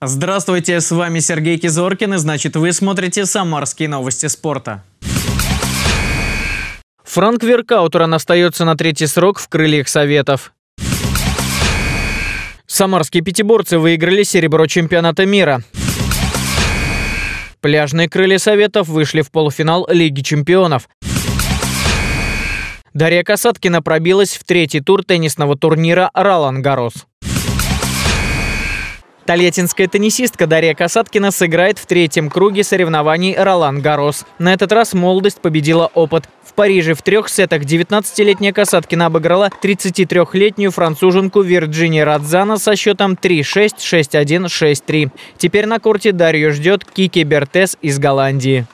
Здравствуйте, с вами Сергей Кизоркин, и значит вы смотрите «Самарские новости спорта». Франк Веркаутеран остается на третий срок в крыльях Советов. Самарские пятиборцы выиграли серебро чемпионата мира. Пляжные крылья Советов вышли в полуфинал Лиги чемпионов. Дарья Касаткина пробилась в третий тур теннисного турнира «Ролан Гарос». Тольяттинская теннисистка Дарья Касаткина сыграет в третьем круге соревнований «Ролан Гарос». На этот раз молодость победила опыт. В Париже в трех сетах 19-летняя Касаткина обыграла 33-летнюю француженку Вирджини Радзана со счетом 3-6, 6-1, 6-3. Теперь на корте Дарью ждет Кики Бертес из Голландии.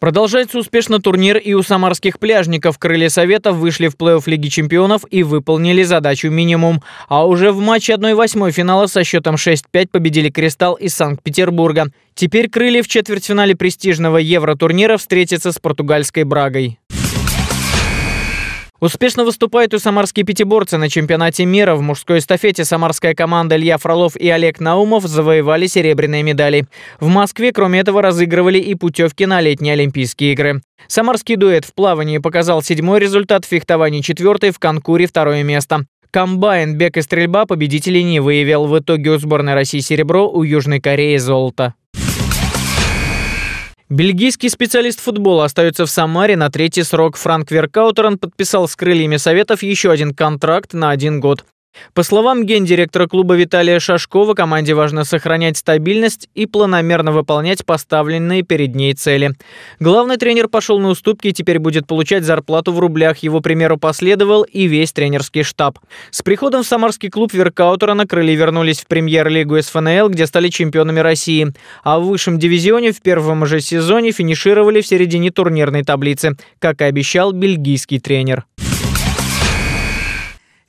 Продолжается успешно турнир и у самарских пляжников. Крылья Советов вышли в плей-офф Лиги Чемпионов и выполнили задачу минимум. А уже в матче 1-8 финала со счетом 6-5 победили «Кристалл» из Санкт-Петербурга. Теперь «Крылья» в четвертьфинале престижного Евротурнира встретятся с португальской «Брагой». Успешно выступают и самарские пятиборцы. На чемпионате мира в мужской эстафете самарская команда Илья Фролов и Олег Наумов завоевали серебряные медали. В Москве, кроме этого, разыгрывали и путевки на летние Олимпийские игры. Самарский дуэт в плавании показал седьмой результат, в фехтовании четвертый, в конкуре второе место. Комбайн, бег и стрельба победителей не выявил. В итоге у сборной России серебро, у Южной Кореи золото. Бельгийский специалист футбола остается в Самаре на третий срок. Франк Веркаутерен подписал с крыльями Советов еще один контракт на один год. По словам гендиректора клуба Виталия Шашкова, команде важно сохранять стабильность и планомерно выполнять поставленные перед ней цели. Главный тренер пошел на уступки и теперь будет получать зарплату в рублях. Его примеру последовал и весь тренерский штаб. С приходом в самарский клуб веркаутера на крыле вернулись в премьер-лигу СФНЛ, где стали чемпионами России. А в высшем дивизионе в первом же сезоне финишировали в середине турнирной таблицы, как и обещал бельгийский тренер.